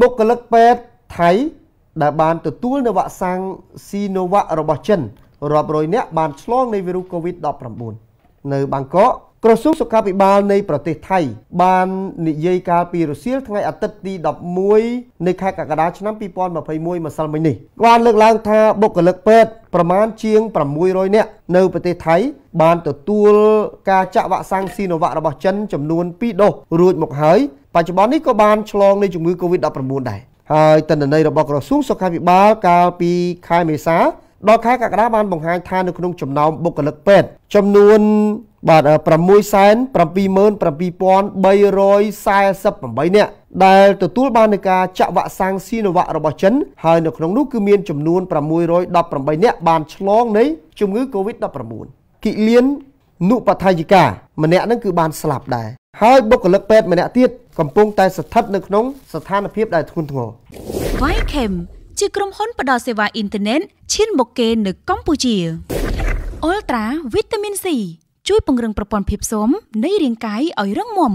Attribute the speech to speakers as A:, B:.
A: បុគ្គលិកពេទ្យថៃដែលបានទទួលនៅវ៉ាក់សាំង Sinovac របស់ចិនរាប់រយនាក់បានឆ្លងនៃវីរុស COVID-19 នៅបាងកកក្រសួងសុខាភិបាលនៃប្រទេសថៃបាននិយាយកាលពីរសៀលថ្ងៃអាទិត្យទី11នៃខែកក្កដាឆ្នាំ2021ម្សិលមិញនេះបានលើកឡើងថាបុគ្គលិកពេទ្យប្រមាណជាង600នាក់នៅប្រទេសថៃបានទទួលការចាក់វ៉ាក់សាំង Sinovac របស់ចិនចំនួន2ដុសរួចមកហើយបច្ចុប្បន្ននេះក៏បានឆ្លងនៃជំងឺ Covid-19 ដែរហើយតន្តន័យរបស់ក្រសួងសុខាភិបាលកាលពីខែមេសាដល់ខែកក្កដាបានបង្ហាញថា នៅក្នុងចំណោមបុគ្គលិកពេទ្យចំនួនបាទ6,77,348នាក់ដែលទទួលបាននៃការចាក់វ៉ាក់សាំងស៊ីណូវ៉ាក់របស់ចិនហើយនៅក្នុងនោះគឺមានចំនួន618នាក់បានឆ្លងនៃជំងឺ Covid-19 គិលាននុបដ្ឋាយិកាម្នាក់នឹងគឺបានស្លាប់ដែរហើយបុគ្គលិកពេទ្យម្នាក់ទៀតកំពុងតែស្ថិតនៅក្នុងស្ថានភាពដែលធ្ងន់ធ្ងរ
B: Vychem ជាក្រុមហ៊ុនផ្ដល់សេវាអ៊ីនធឺណិតឈានមកគេ នៅកម្ពុជា Ultra Vitamin C ជួយពង្រឹងប្រព័ន្ធភាពស៊ាំនៃរាងកាយឲ្យរឹងមាំ